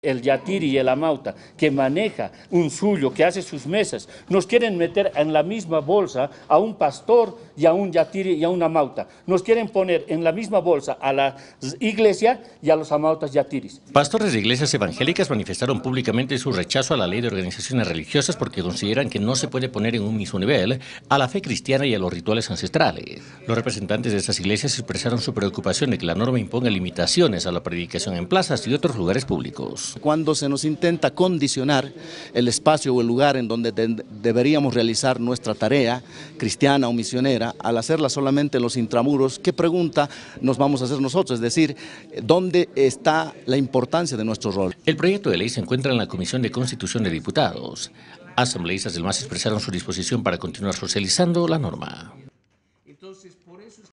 el Yatiri y el Amauta, que maneja un suyo, que hace sus mesas, nos quieren meter en la misma bolsa a un pastor y a un Yatiri y a un Amauta. Nos quieren poner en la misma bolsa a la iglesia y a los Amautas Yatiris. Pastores de iglesias evangélicas manifestaron públicamente su rechazo a la ley de organizaciones religiosas porque consideran que no se puede poner en un mismo nivel a la fe cristiana y a los rituales ancestrales. Los representantes de estas iglesias expresaron su preocupación de que la norma imponga limitaciones a la predicación en plazas y otros lugares públicos. Cuando se nos intenta condicionar el espacio o el lugar en donde deberíamos realizar nuestra tarea cristiana o misionera, al hacerla solamente en los intramuros, ¿qué pregunta nos vamos a hacer nosotros? Es decir, ¿dónde está la importancia de nuestro rol? El proyecto de ley se encuentra en la Comisión de Constitución de Diputados. Asambleístas del MAS expresaron su disposición para continuar socializando la norma. por eso